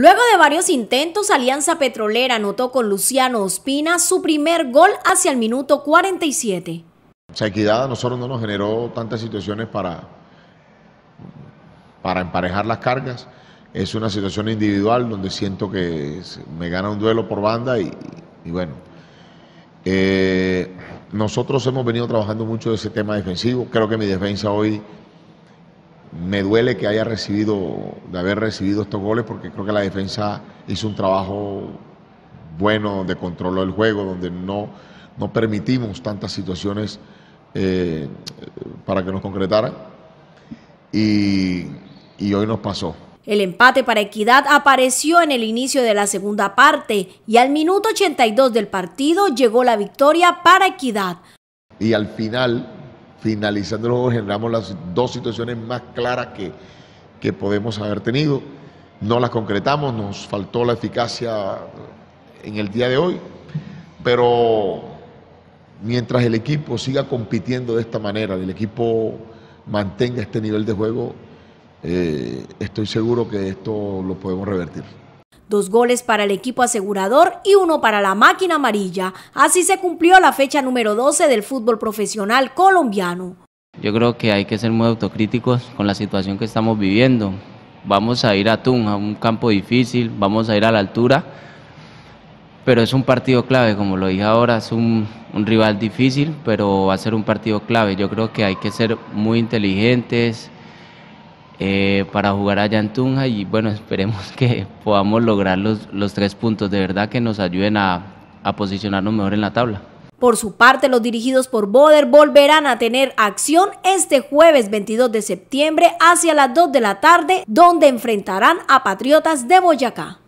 Luego de varios intentos, Alianza Petrolera anotó con Luciano Ospina su primer gol hacia el minuto 47. equidad a nosotros no nos generó tantas situaciones para, para emparejar las cargas. Es una situación individual donde siento que me gana un duelo por banda y, bueno. Eh, nosotros hemos venido trabajando mucho ese tema defensivo. Creo que mi defensa hoy me duele que haya recibido, de haber recibido estos goles, porque creo que la defensa hizo un trabajo bueno de controló el juego, donde no, permitimos tantas situaciones eh, para que nos concretaran. Y, y hoy nos pasó. El empate para Equidad apareció en el inicio de la segunda parte y al minuto 82 del partido llegó la victoria para Equidad. Y al final finalizando el juego generamos las dos situaciones más claras que, podemos haber tenido. No las concretamos, nos faltó la eficacia en el día de hoy, pero mientras el equipo siga compitiendo de esta manera, el equipo mantenga este nivel de juego, eh, estoy seguro que esto lo podemos revertir. Dos goles para el equipo asegurador y uno para la máquina amarilla. Así se cumplió la fecha número 12 del fútbol profesional colombiano. Yo creo que hay que ser muy autocríticos con la situación que estamos viviendo. Vamos a ir a Tunja, un campo difícil, vamos a ir a la altura, pero es un partido clave, como lo dije ahora, es un, un rival difícil, pero va a ser un partido clave. Yo creo que hay que ser muy inteligentes, eh, para jugar allá en Tunja y bueno, esperemos que podamos lograr los, tres puntos de verdad que nos ayuden a, a posicionarnos mejor en la tabla. Por su parte, los dirigidos por Boder volverán a tener acción este jueves 22 de septiembre hacia las 2 de la tarde, donde enfrentarán a Patriotas de Boyacá.